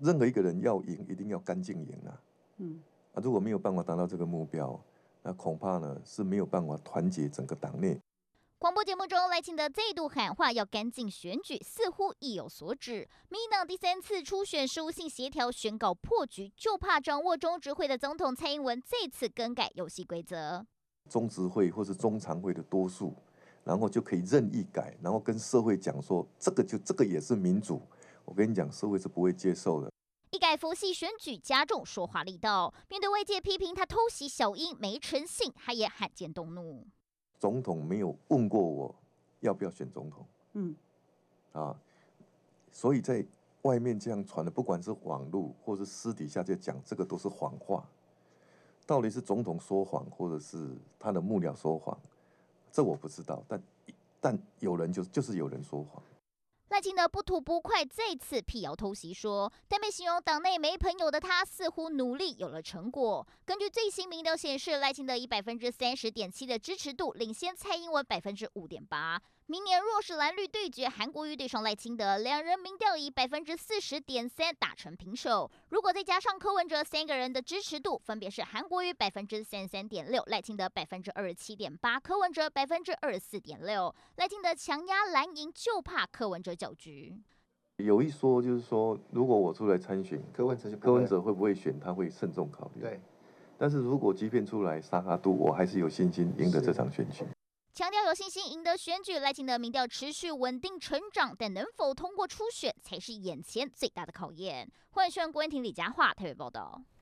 任何一个人要赢，一定要干净赢啊！嗯，啊，如果没有办法达到这个目标，那恐怕呢是没有办法团结整个党内。广播节目中，赖清德再度喊话要干净选举，似乎意有所指。民娜第三次初选事务性协调宣告破局，就怕掌握中执会的总统蔡英文再次更改游戏规则。中执会或是中常会的多数，然后就可以任意改，然后跟社会讲说这个就这个也是民主。我跟你讲，社会是不会接受的。一改佛系选举，加重说话力道。面对外界批评，他偷袭小英没诚信，他也罕见动怒。总统没有问过我要不要选总统。嗯。啊，所以在外面这样传的，不管是网络或是私底下在讲，这个都是谎话。到底是总统说谎，或者是他的幕僚说谎？这我不知道，但但有人就就是有人说谎。赖清德不吐不快，再次辟谣偷袭说，被形容党内没朋友的他，似乎努力有了成果。根据最新民调显示，赖清德以百分之三十点七的支持度领先蔡英文百分之五点八。明年若是蓝绿对决，韩国瑜对上赖清德，两人民调以百分之四十点三打成平手。如果再加上柯文哲三个人的支持度，分别是韩国瑜百分之三十三点六，赖清德百分之二十七点八，柯文哲百分之二十四点六。赖清德强压蓝营，就怕柯文哲搅局。有一说就是说，如果我出来参选，柯文哲就柯文哲会不会选？他会慎重考虑。对，但是如果即便出来，沙哈都，我还是有信心赢得这场选举。强调有信心赢得选举，赖清德民调持续稳定成长，但能否通过初选才是眼前最大的考验。换算官廷李佳桦特别报道。